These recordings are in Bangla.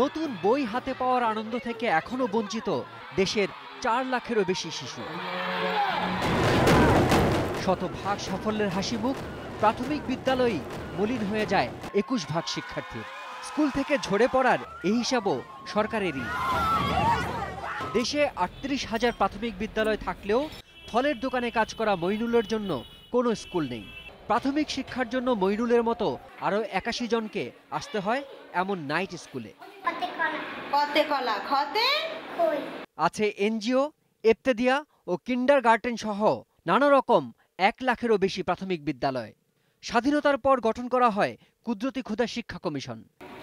নতুন বই হাতে পাওয়ার আনন্দ থেকে এখনো বঞ্চিত দেশের চার লাখেরও বেশি শিশু শত ভাগ সাফল্যের হাসি মুখ প্রাথমিক বিদ্যালয়ই মলিন হয়ে যায় একুশ ভাগ শিক্ষার্থীর স্কুল থেকে ঝরে পড়ার এই হিসাবও সরকারেরই দেশে আটত্রিশ হাজার প্রাথমিক বিদ্যালয় থাকলেও ফলের দোকানে কাজ করা মইনুলের জন্য কোনো স্কুল নেই প্রাথমিক শিক্ষার জন্য মইনুলের মতো আরও একাশি জনকে আসতে হয় এমন নাইট স্কুলে আছে এনজিও এফতেদিয়া ও কিন্ডার গার্ডেন সহ নানা রকম এক লাখেরও বেশি প্রাথমিক বিদ্যালয় স্বাধীনতার পর গঠন করা হয় কুদরতি ক্ষুদা শিক্ষা কমিশন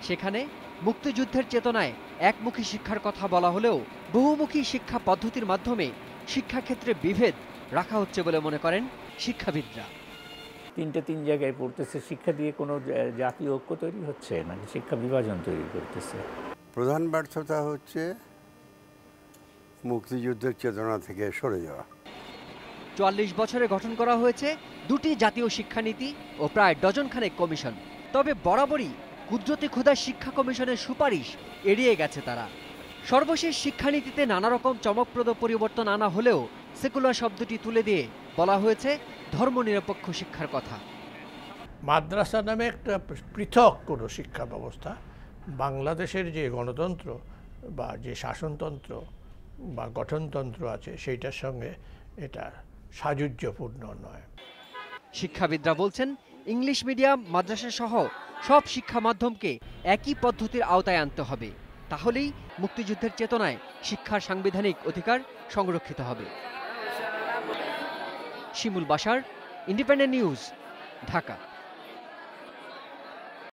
সেখানে মুক্তিযুদ্ধের চেতনায় একমুখী শিক্ষার কথা বলা হলেও বহুমুখী শিক্ষা পদ্ধতির মাধ্যমে শিক্ষাক্ষেত্রে বিভেদ রাখা হচ্ছে বলে মনে করেন শিক্ষাবিদরা তিনটে তিন জায়গায় পড়তেছে শিক্ষা দিয়ে কোনো জাতীয় ঐক্য তৈরি হচ্ছে না মানে শিক্ষা বিভাজন তৈরি করতেছে প্রধান ব্যর্থতা হচ্ছে মুক্তিযুদ্ধের চেতনা থেকে সরে যাওয়া চুয়াল্লিশ বছরে গঠন করা হয়েছে দুটি জাতীয় শিক্ষানীতি ও প্রায় ডজনখানেক কমিশন তবে বরাবরই কুদরতি ক্ষুদা শিক্ষা কমিশনের সুপারিশ এড়িয়ে গেছে তারা সর্বশেষ শিক্ষানীতিতে নানা রকম চমকপ্রদ পরিবর্তন আনা হলেও সেকুলার শব্দটি তুলে দিয়ে বলা হয়েছে ধর্মনিরপেক্ষ শিক্ষার কথা মাদ্রাসা নামে একটা পৃথক কোনো শিক্ষা ব্যবস্থা বাংলাদেশের যে গণতন্ত্র বা যে শাসনতন্ত্র বা গঠনতন্ত্র আছে সেইটার সঙ্গে এটা সাযুজ্যপূর্ণ নয় শিক্ষাবিদরা বলছেন ইংলিশ মিডিয়াম মাদ্রাসা সহ সব শিক্ষা মাধ্যমকে একই পদ্ধতির আওতায় আনতে হবে তাহলেই মুক্তিযুদ্ধের চেতনায় শিক্ষার সাংবিধানিক অধিকার সংরক্ষিত হবে শিমুল বাসার ইন্ডিপেন্ডেন্ট নিউজ ঢাকা